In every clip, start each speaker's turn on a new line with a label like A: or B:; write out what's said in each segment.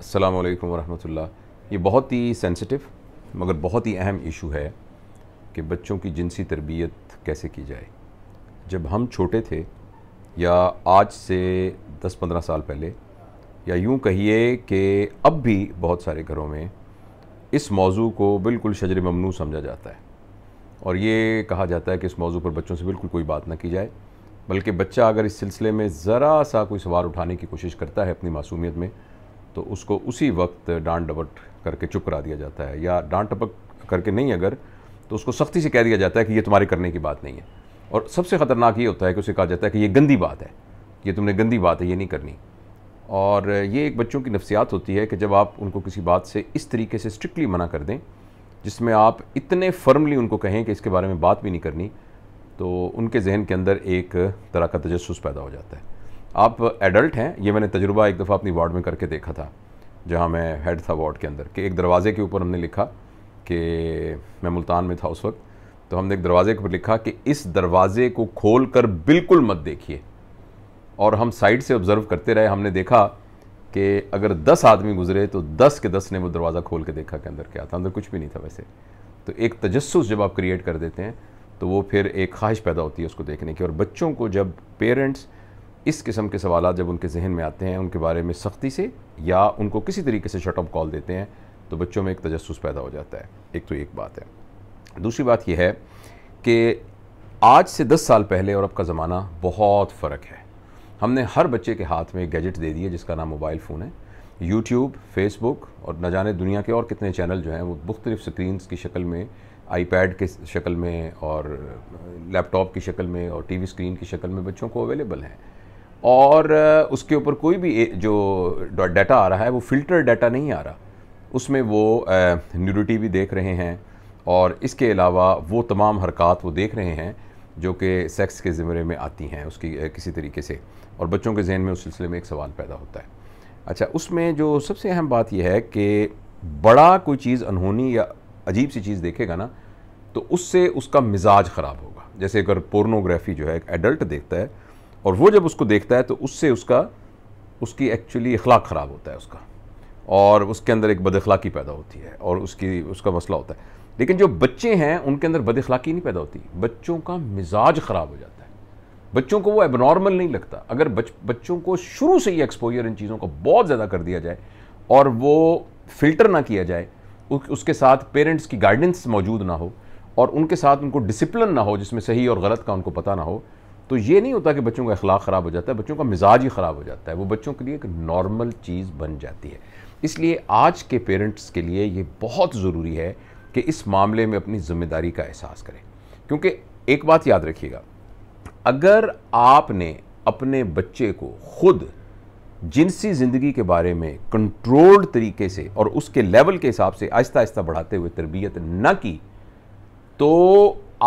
A: अस्सलाम वालेकुम वरहमतुल्लाह ये बहुत ही सेंसिटिव मगर बहुत ही अहम इशू है कि बच्चों की जिनसी तरबियत कैसे की जाए जब हम छोटे थे या आज से 10-15 साल पहले या यूँ कहिए कि अब भी बहुत सारे घरों में इस मौजू को बिल्कुल शजर ममनू समझा जाता है और ये कहा जाता है कि इस मौजू पर बच्चों से बिल्कुल कोई बात ना की जाए बल्कि बच्चा अगर इस सिलसिले में ज़रा सा कोई सवाल उठाने की कोशिश करता है अपनी मासूमियत में तो उसको उसी वक्त डांट डपट करके चुप करा दिया जाता है या डांट टपक करके नहीं अगर तो उसको सख्ती से कह दिया जाता है कि ये तुम्हारे करने की बात नहीं है और सबसे ख़तरनाक ये होता है कि उसे कहा जाता है कि ये गंदी बात है ये तुमने गंदी बात है ये नहीं करनी और ये एक बच्चों की नफसियात होती है कि जब आप उनको किसी बात से इस तरीके से स्ट्रिक्टली मना कर दें जिसमें आप इतने फर्मली उनको कहें कि इसके बारे में बात भी नहीं करनी तो उनके जहन के अंदर एक तरह का तजस्स पैदा हो जाता है आप एडल्ट हैं ये मैंने तजुर्बा एक दफ़ा अपनी वार्ड में करके देखा था जहाँ मैं हेड था वार्ड के अंदर कि एक दरवाज़े के ऊपर हमने लिखा कि मैं मुल्तान में था उस वक्त तो हमने एक दरवाज़े के ऊपर लिखा कि इस दरवाज़े को खोल कर बिल्कुल मत देखिए और हम साइड से ऑब्ज़र्व करते रहे हमने देखा कि अगर दस आदमी गुजरे तो दस के दस ने वो दरवाज़ा खोल के देखा कि अंदर क्या था अंदर कुछ भी नहीं था वैसे तो एक तजस्स जब आप क्रिएट कर देते हैं तो वो फिर एक ख्वाहिश पैदा होती है उसको देखने की और बच्चों को जब पेरेंट्स इस किस्म के सवाल जब उनके जहन में आते हैं उनके बारे में सख्ती से या उनको किसी तरीके से शटअप कॉल देते हैं तो बच्चों में एक तजस पैदा हो जाता है एक तो एक बात है दूसरी बात यह है कि आज से दस साल पहले और अब का ज़माना बहुत फ़र्क है हमने हर बच्चे के हाथ में एक गैजेट दे दिए जिसका नाम मोबाइल फ़ोन है यूट्यूब फेसबुक और न जाने दुनिया के और कितने चैनल जो हैं वो मुख्तलिफ स्क्रीन की शक्ल में आईपैड के शक्ल में और लैपटॉप की शक्ल में और टीवी स्क्रीन की शक्ल में बच्चों को अवेलेबल हैं और उसके ऊपर कोई भी जो डाटा आ रहा है वो फिल्टर डाटा नहीं आ रहा उसमें वो न्यूरिटी भी देख रहे हैं और इसके अलावा वो तमाम हरकत वो देख रहे हैं जो कि सेक्स के ज़िमरे में आती हैं उसकी किसी तरीके से और बच्चों के जहन में उस सिलसिले में एक सवाल पैदा होता है अच्छा उसमें जो सबसे अहम बात यह है कि बड़ा कोई चीज़ अनहोनी या अजीब सी चीज़ देखेगा ना तो उससे उसका मिजाज ख़राब होगा जैसे अगर पोर्नोग्राफी जो है एक एडल्ट देखता है और वो जब उसको देखता है तो उससे उसका उसकी एक्चुअली अखलाक ख़राब होता है उसका और उसके अंदर एक बदखलाकी पैदा होती है और उसकी उसका मसला होता है लेकिन जो बच्चे हैं उनके अंदर बदखलाकी नहीं पैदा होती बच्चों का मिजाज ख़राब हो जाता है बच्चों को वो एबनॉर्मल नहीं लगता अगर बच, बच्चों को शुरू से ही एक्सपोजर इन चीज़ों का बहुत ज़्यादा कर दिया जाए और वो फिल्टर ना किया जाए उसके साथ पेरेंट्स की गाइडेंस मौजूद ना हो और उनके साथ उनको डिसिप्लिन ना हो जिसमें सही और गलत का उनको पता ना हो तो ये नहीं होता कि बच्चों का अखलाक ख़राब हो जाता है बच्चों का मिजाज ही ख़राब हो जाता है वो बच्चों के लिए एक नॉर्मल चीज़ बन जाती है इसलिए आज के पेरेंट्स के लिए ये बहुत ज़रूरी है कि इस मामले में अपनी ज़िम्मेदारी का एहसास करें क्योंकि एक बात याद रखिएगा अगर आपने अपने बच्चे को खुद जिनसी ज़िंदगी के बारे में कंट्रोल्ड तरीके से और उसके लेवल के हिसाब से आहिस्ता आहिस्ता बढ़ाते हुए तरबियत ना की तो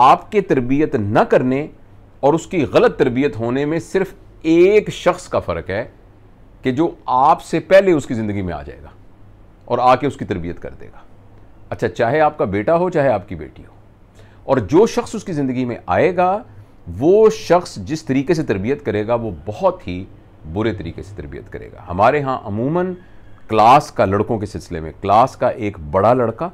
A: आपके तरबियत ना करने और उसकी गलत तरबियत होने में सिर्फ एक शख्स का फ़र्क है कि जो आपसे पहले उसकी ज़िंदगी में आ जाएगा और आके उसकी तरबियत कर देगा अच्छा चाहे आपका बेटा हो चाहे आपकी बेटी हो और जो शख्स उसकी ज़िंदगी में आएगा वो शख्स जिस तरीके से तरबियत करेगा वो बहुत ही बुरे तरीके से तरबियत करेगा हमारे यहाँ अमूमन क्लास का लड़कों के सिलसिले में क्लास का एक बड़ा लड़का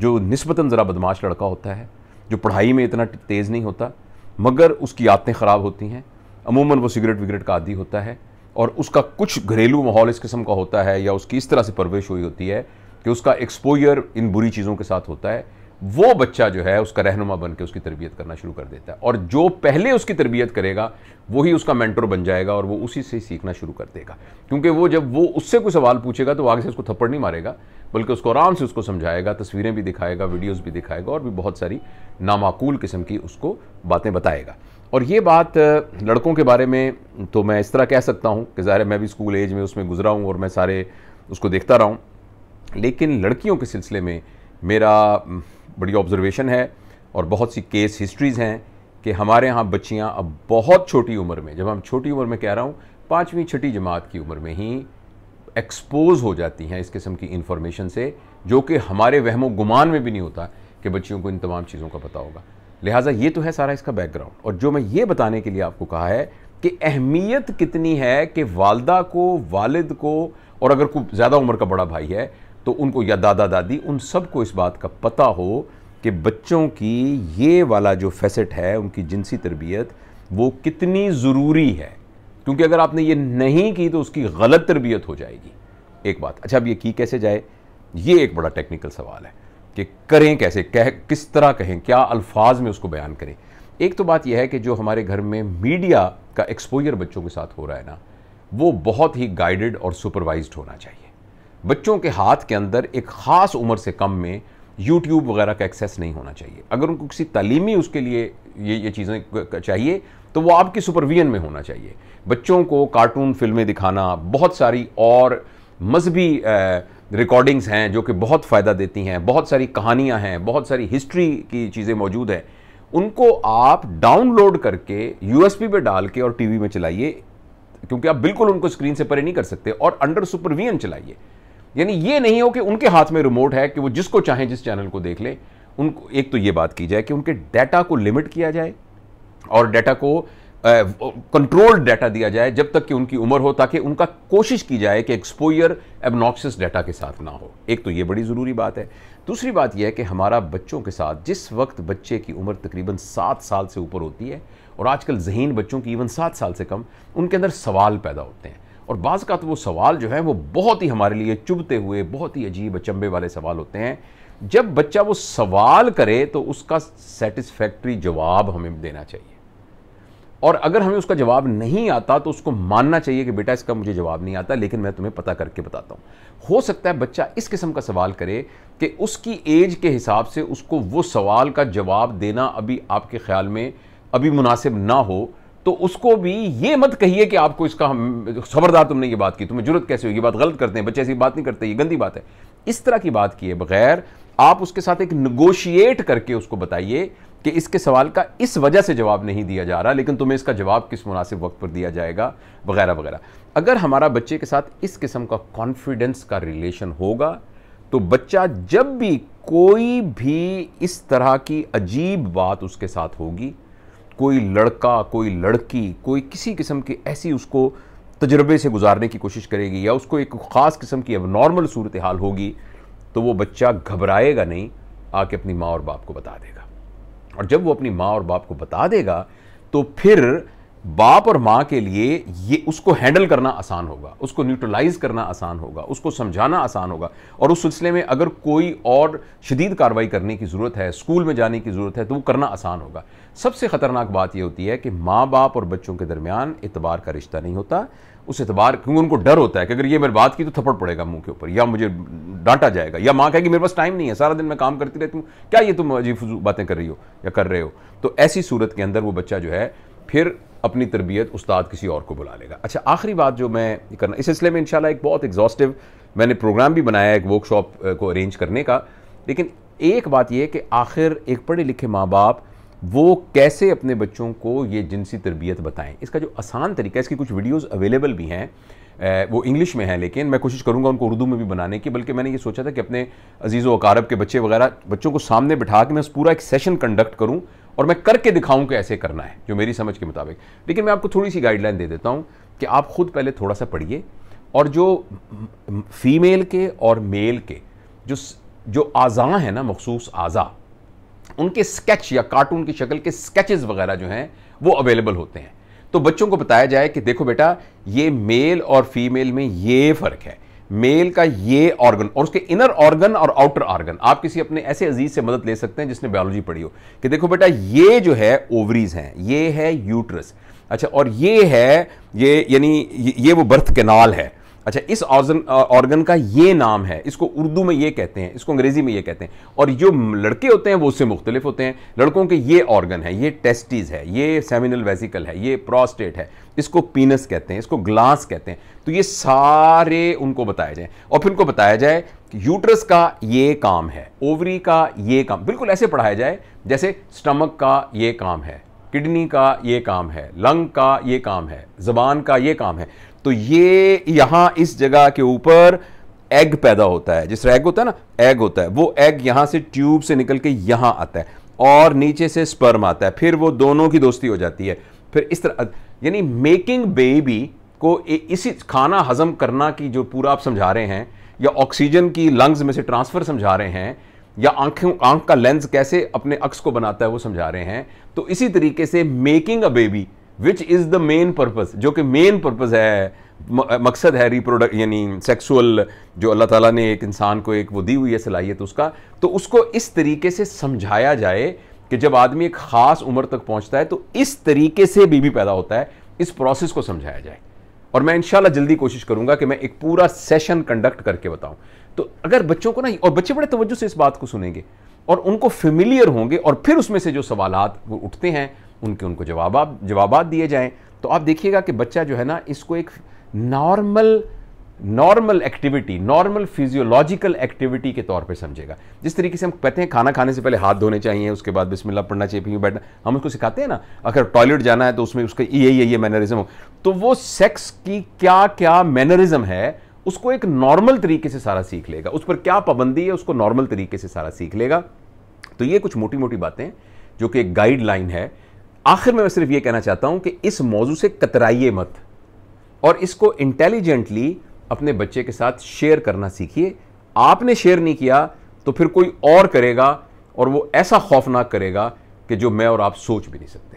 A: जो नस्बता ज़रा बदमाश लड़का होता है जो पढ़ाई में इतना तेज़ नहीं होता मगर उसकी आदतें ख़राब होती हैं अमूमन वो सिगरेट विगरेट का आदि होता है और उसका कुछ घरेलू माहौल इस किस्म का होता है या उसकी इस तरह से परवरिश हुई होती है कि उसका एक्सपोजर इन बुरी चीज़ों के साथ होता है वो बच्चा जो है उसका रहनुमा बन के उसकी तरबियत करना शुरू कर देता है और जो पहले उसकी तरबियत करेगा वही उसका मैंटर बन जाएगा और वो उसी से सीखना शुरू कर देगा क्योंकि वो जब वो उससे कोई सवाल पूछेगा तो आगे से उसको थप्पड़ नहीं मारेगा बल्कि उसको आराम से उसको समझाएगा तस्वीरें भी दिखाएगा वीडियोस भी दिखाएगा और भी बहुत सारी नामाकूल किस्म की उसको बातें बताएगा और ये बात लड़कों के बारे में तो मैं इस तरह कह सकता हूँ कि ज़ाहिर मैं भी स्कूल एज में उसमें गुजरा हूँ और मैं सारे उसको देखता रहा हूँ लेकिन लड़कियों के सिलसिले में मेरा बड़ी ऑब्जर्वेशन है और बहुत सी केस हिस्ट्रीज़ हैं कि हमारे यहाँ बच्चियाँ अब बहुत छोटी उम्र में जब हम छोटी उम्र में कह रहा हूँ पाँचवीं छठी जमात की उम्र में ही एक्सपोज हो जाती हैं इस किस्म की इन्फॉर्मेशन से जो कि हमारे वहमो गुमान में भी नहीं होता कि बच्चियों को इन तमाम चीज़ों का पता होगा लिहाजा ये तो है सारा इसका बैकग्राउंड और जो मैं ये बताने के लिए आपको कहा है कि अहमियत कितनी है कि वालदा को वालिद को और अगर कोई ज़्यादा उम्र का बड़ा भाई है तो उनको या दादा दादी उन सबको इस बात का पता हो कि बच्चों की ये वाला जो फैसेट है उनकी जिनसी तरबियत वो कितनी ज़रूरी है क्योंकि अगर आपने ये नहीं की तो उसकी गलत तरबियत हो जाएगी एक बात अच्छा अब ये की कैसे जाए ये एक बड़ा टेक्निकल सवाल है कि करें कैसे कह किस तरह कहें क्या अल्फाज में उसको बयान करें एक तो बात यह है कि जो हमारे घर में मीडिया का एक्सपोजर बच्चों के साथ हो रहा है ना वो बहुत ही गाइडेड और सुपरवाइज्ड होना चाहिए बच्चों के हाथ के अंदर एक ख़ास उम्र से कम में यूट्यूब वगैरह का एक्सेस नहीं होना चाहिए अगर उनको किसी तलीमी उसके लिए ये ये चीज़ें चाहिए तो वो आपके सुपरविजन में होना चाहिए बच्चों को कार्टून फिल्में दिखाना बहुत सारी और मजहबी रिकॉर्डिंग्स हैं जो कि बहुत फ़ायदा देती हैं बहुत सारी कहानियाँ हैं बहुत सारी हिस्ट्री की चीज़ें मौजूद हैं उनको आप डाउनलोड करके यू एस डाल के और टी में चलाइए क्योंकि आप बिल्कुल उनको स्क्रीन से परे नहीं कर सकते और अंडर सुपरविजन चलाइए यानी ये नहीं हो कि उनके हाथ में रिमोट है कि वो जिसको चाहें जिस चैनल को देख लें उनको एक तो ये बात की जाए कि उनके डाटा को लिमिट किया जाए और डाटा को कंट्रोल्ड डाटा दिया जाए जब तक कि उनकी उम्र हो ताकि उनका कोशिश की जाए कि एक्सपोयर एबनॉक्सिस डाटा के साथ ना हो एक तो ये बड़ी ज़रूरी बात है दूसरी बात यह है कि हमारा बच्चों के साथ जिस वक्त बच्चे की उम्र तकरीबन सात साल से ऊपर होती है और आजकल जहीन बच्चों की इवन सात साल से कम उनके अंदर सवाल पैदा होते हैं और बाज़ का तो वो सवाल जो है वो बहुत ही हमारे लिए चुभते हुए बहुत ही अजीब अचंबे वाले सवाल होते हैं जब बच्चा वो सवाल करे तो उसका सेटिस्फैक्ट्री जवाब हमें देना चाहिए और अगर हमें उसका जवाब नहीं आता तो उसको मानना चाहिए कि बेटा इसका मुझे जवाब नहीं आता लेकिन मैं तुम्हें पता करके बताता हूँ हो सकता है बच्चा इस किस्म का सवाल करे कि उसकी एज के हिसाब से उसको वो सवाल का जवाब देना अभी आपके ख्याल में अभी मुनासिब ना हो तो उसको भी ये मत कहिए कि आपको इसका हम खबरदार तुमने ये बात की तुम्हें जरूरत कैसे होगी बात गलत करते हैं बच्चे ऐसी बात नहीं करते ये गंदी बात है इस तरह की बात किए बगैर आप उसके साथ एक निगोशिएट करके उसको बताइए कि इसके सवाल का इस वजह से जवाब नहीं दिया जा रहा लेकिन तुम्हें इसका जवाब किस मुनासिब वक्त पर दिया जाएगा वगैरह वगैरह अगर हमारा बच्चे के साथ इस किस्म का कॉन्फिडेंस का रिलेशन होगा तो बच्चा जब भी कोई भी इस तरह की अजीब बात उसके साथ होगी कोई लड़का कोई लड़की कोई किसी किस्म की ऐसी उसको तजर्बे से गुजारने की कोशिश करेगी या उसको एक ख़ास किस्म की अब नॉर्मल सूरत हाल होगी तो वो बच्चा घबराएगा नहीं आके अपनी माँ और बाप को बता देगा और जब वो अपनी माँ और बाप को बता देगा तो फिर बाप और माँ के लिए ये उसको हैंडल करना आसान होगा उसको न्यूट्रलाइज करना आसान होगा उसको समझाना आसान होगा और उस सिलसिले में अगर कोई और शदीद कार्रवाई करने की ज़रूरत है स्कूल में जाने की ज़रूरत है तो वो करना आसान होगा सबसे ख़तरनाक बात यह होती है कि माँ बाप और बच्चों के दरमियान इतबार का रिश्ता नहीं होता उस एतबार क्योंकि उनको डर होता है कि अगर ये मेरी बात की तो थप्पड़ पड़ेगा मुंह के ऊपर या मुझे डांटा जाएगा या माँ कहेगी मेरे पास टाइम नहीं है सारा दिन मैं काम करती रहती हूँ क्या ये तुम अजीब बातें कर रही हो या कर रहे हो तो ऐसी सूरत के अंदर वो बच्चा जो है फिर अपनी तरबियत उस्ताद किसी और को बुला लेगा अच्छा आखिरी बात जो मैं करना इस सिलसिले में इनशाला एक बहुत एग्जॉस्टिव मैंने प्रोग्राम भी बनाया एक वर्कशॉप को अरेंज करने का लेकिन एक बात यह कि आखिर एक पढ़े लिखे माँ बाप वो कैसे अपने बच्चों को ये जिनसी तरबियत बताएं इसका जो आसान तरीका है इसकी कुछ वीडियोस अवेलेबल भी हैं वो इंग्लिश में हैं लेकिन मैं कोशिश करूंगा उनको उर्दू में भी बनाने की बल्कि मैंने ये सोचा था कि अपने अजीज़ व अकारब के बच्चे वगैरह बच्चों को सामने बिठा के मैं पूरा एक सेशन कंडक्ट करूँ और मैं करके दिखाऊं कि ऐसे करना है जो मेरी समझ के मुताबिक लेकिन मैं आपको थोड़ी सी गाइडलाइन दे देता हूँ कि आप खुद पहले थोड़ा सा पढ़िए और जो फीमेल के और मेल के जो जो आज़ा है ना मखसूस आज़ा उनके स्केच या कार्टून की शक्ल के स्केचेस वगैरह जो हैं वो अवेलेबल होते हैं तो बच्चों को बताया जाए कि देखो बेटा ये मेल और फीमेल में ये फ़र्क है मेल का ये ऑर्गन और उसके इनर ऑर्गन और आउटर ऑर्गन आप किसी अपने ऐसे अजीज से मदद ले सकते हैं जिसने बायोलॉजी पढ़ी हो कि देखो बेटा ये जो है ओवरीज हैं ये है यूट्रस अच्छा और ये है ये यानी ये वो बर्थ कैनाल है अच्छा इस ऑर्गन ऑर्गन का ये नाम है इसको उर्दू में ये कहते हैं इसको अंग्रेजी में ये कहते हैं और जो लड़के होते हैं वो उससे मुख्तलिफ होते हैं लड़कों के ये ऑर्गन है ये टेस्टीज़ है ये सेमिनल वेसिकल है ये प्रोस्टेट है इसको पीनस कहते हैं इसको ग्लास कहते हैं तो ये सारे उनको बताया जाए और फिर उनको बताया जाए कि यूट्रस का ये काम है ओवरी का ये काम बिल्कुल ऐसे पढ़ाया जाए जैसे स्टमक का ये काम है किडनी का ये काम है लंग का ये काम है जबान का ये काम है तो ये यहाँ इस जगह के ऊपर एग पैदा होता है जिस एग होता है ना एग होता है वो एग यहाँ से ट्यूब से निकल के यहाँ आता है और नीचे से स्पर्म आता है फिर वो दोनों की दोस्ती हो जाती है फिर इस तरह यानी मेकिंग बेबी को इसी खाना हजम करना की जो पूरा आप समझा रहे हैं या ऑक्सीजन की लंग्स में से ट्रांसफर समझा रहे हैं या आंखों आंख का लेंस कैसे अपने अक्स को बनाता है वो समझा रहे हैं तो इसी तरीके से making a baby which is the main purpose जो कि मेन पर्पज़ है मकसद है रिप्रोडक्ट यानी सेक्सुअल जो अल्लाह ताला ने एक इंसान को एक वो दी हुई है सलाहियत तो उसका तो उसको इस तरीके से समझाया जाए कि जब आदमी एक ख़ास उम्र तक पहुंचता है तो इस तरीके से बीबी पैदा होता है इस प्रोसेस को समझाया जाए और मैं इंशाल्लाह जल्दी कोशिश करूंगा कि मैं एक पूरा सेशन कंडक्ट करके बताऊं तो अगर बच्चों को ना और बच्चे बड़े तवज्जो से इस बात को सुनेंगे और उनको फेमिलियर होंगे और फिर उसमें से जो सवाल वो उठते हैं उनके उनको जवाब जवाब दिए जाएं तो आप देखिएगा कि बच्चा जो है ना इसको एक normal normal activity normal physiological activity के तौर पे समझेगा जिस तरीके से हम कहते हैं खाना खाने से पहले हाथ धोने चाहिए उसके बाद बिस्मिल्लाह पढ़ना चाहिए फिर बैठना हम उसको सिखाते हैं ना अगर टॉयलेट जाना है तो उसमें उसका ये ये ये मैनरिज्म हो तो वो सेक्स की क्या क्या मैनरिज्म है उसको एक नॉर्मल तरीके से सारा सीख लेगा उस पर क्या पाबंदी है उसको नॉर्मल तरीके से सारा सीख लेगा तो ये कुछ मोटी मोटी बातें जो कि एक गाइडलाइन है आखिर में मैं सिर्फ ये कहना चाहता हूँ कि इस मौजू से कतराइए मत और इसको इंटेलिजेंटली अपने बच्चे के साथ शेयर करना सीखिए आपने शेयर नहीं किया तो फिर कोई और करेगा और वो ऐसा खौफनाक करेगा कि जो मैं और आप सोच भी नहीं सकते